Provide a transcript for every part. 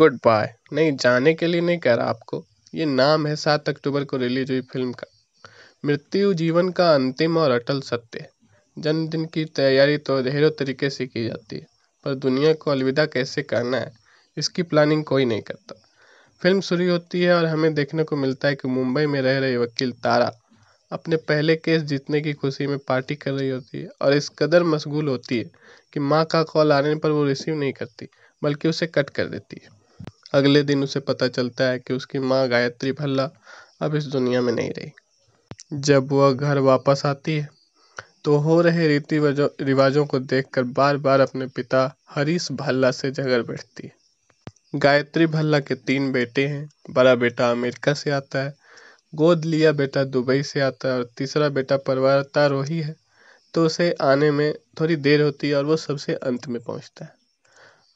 good bye नहीं जाने के लिए नहीं कह रहा आपको ये नाम है सात अक्टूबर को रिलीज हुई फिल्म का मृत्यु जीवन का अंतिम और अटल सत्य है जन्मदिन की तैयारी तो ढेरों तरीके से की जाती है पर दुनिया को अलविदा कैसे करना है इसकी प्लानिंग कोई नहीं करता फिल्म शुरू होती है और हमें देखने को मिलता है कि मुंबई में रह रहे वकील तारा अपने पहले केस जीतने की खुशी में पार्टी कर रही होती है और इस कदर मशगूल होती है कि माँ का कॉल आने पर वो रिसीव नहीं करती बल्कि उसे कट कर देती है अगले दिन उसे पता चलता है कि उसकी माँ गायत्री भल्ला अब इस दुनिया में नहीं रही जब वह घर वापस आती है तो हो रहे रीति रिवाजों को देखकर बार बार अपने पिता हरीश भल्ला से झगड़ बैठती है गायत्री भल्ला के तीन बेटे हैं बड़ा बेटा अमेरिका से आता है गोद लिया बेटा दुबई से आता है और तीसरा बेटा पर्वतारोही है तो उसे आने में थोड़ी देर होती है और वो सबसे अंत में पहुंचता है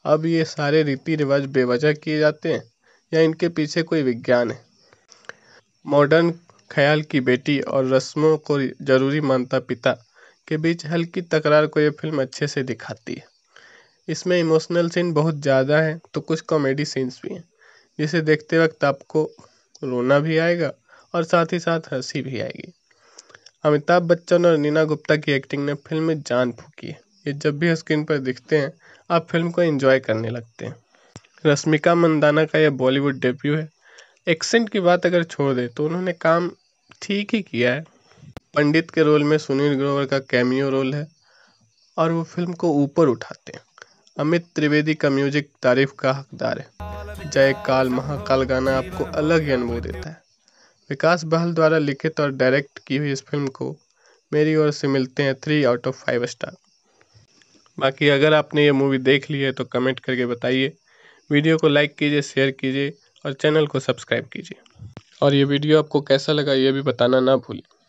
अब ये सारे रीति रिवाज बेवजह किए जाते हैं या इनके पीछे कोई विज्ञान है मॉडर्न ख्याल की बेटी और रस्मों को ज़रूरी मानता पिता के बीच हल्की तकरार को ये फिल्म अच्छे से दिखाती है इसमें इमोशनल सीन बहुत ज़्यादा हैं तो कुछ कॉमेडी सीन्स भी हैं जिसे देखते वक्त आपको रोना भी आएगा और साथ ही साथ हंसी भी आएगी अमिताभ बच्चन और नीना गुप्ता की एक्टिंग ने फिल्म में जान फूकी है ये जब भी स्क्रीन पर दिखते हैं आप फिल्म को एंजॉय करने लगते हैं रश्मिका मंदाना का यह बॉलीवुड डेब्यू है एक्सेंट की बात अगर छोड़ दें तो उन्होंने काम ठीक ही किया है पंडित के रोल में सुनील ग्रोवर का कैमियो रोल है और वो फिल्म को ऊपर उठाते हैं अमित त्रिवेदी का म्यूजिक तारीफ का हकदार है जय काल महाकाल गाना आपको अलग ही अनुभव देता है विकास बहल द्वारा लिखित और डायरेक्ट की हुई इस फिल्म को मेरी ओर से मिलते हैं three out of five star बाकी अगर आपने ये मूवी देख ली है तो कमेंट करके बताइए वीडियो को लाइक कीजिए शेयर कीजिए और चैनल को सब्सक्राइब कीजिए और ये वीडियो आपको कैसा लगा ये भी बताना ना भूलें